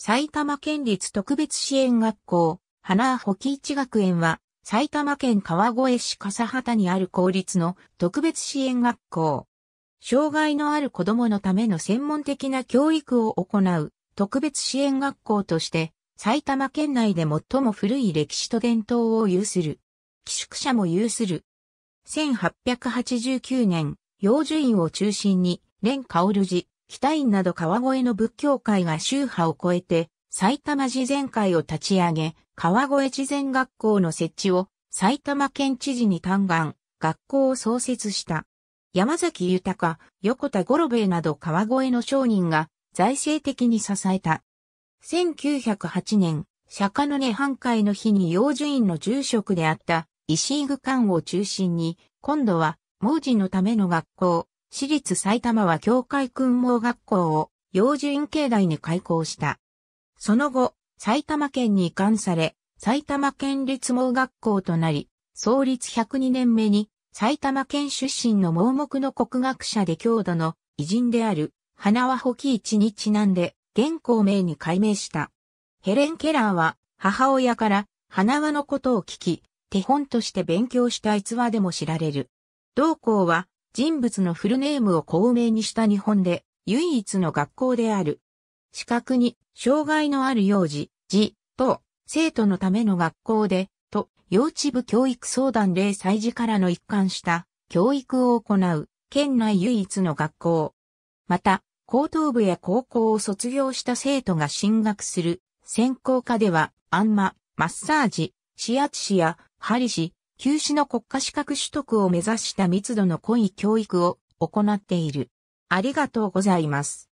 埼玉県立特別支援学校、花穂木一学園は、埼玉県川越市笠畑にある公立の特別支援学校。障害のある子供のための専門的な教育を行う特別支援学校として、埼玉県内で最も古い歴史と伝統を有する。寄宿舎も有する。1889年、幼女院を中心に、蓮薫寺、北院など川越の仏教会が宗派を超えて、埼玉慈善会を立ち上げ、川越慈善学校の設置を埼玉県知事に嘆願、学校を創設した。山崎豊、横田五郎兵衛など川越の商人が財政的に支えた。1908年、釈迦の涅槃会の日に幼樹院の住職であった石井具館を中心に、今度は、盲人のための学校、私立埼玉は教会訓盲学校を幼児院境内に開校した。その後、埼玉県に移管され、埼玉県立盲学校となり、創立102年目に、埼玉県出身の盲目の国学者で郷土の偉人である、花輪保紀一にちなんで、現校名に改名した。ヘレン・ケラーは、母親から、花輪のことを聞き、手本として勉強した逸話でも知られる。同校は、人物のフルネームを公明にした日本で唯一の学校である。資格に障害のある幼児、児、と、生徒のための学校で、と、幼稚部教育相談0歳児からの一貫した教育を行う県内唯一の学校。また、高等部や高校を卒業した生徒が進学する専攻科では、あんま、マッサージ、指圧師や、針師、休止の国家資格取得を目指した密度の濃い教育を行っている。ありがとうございます。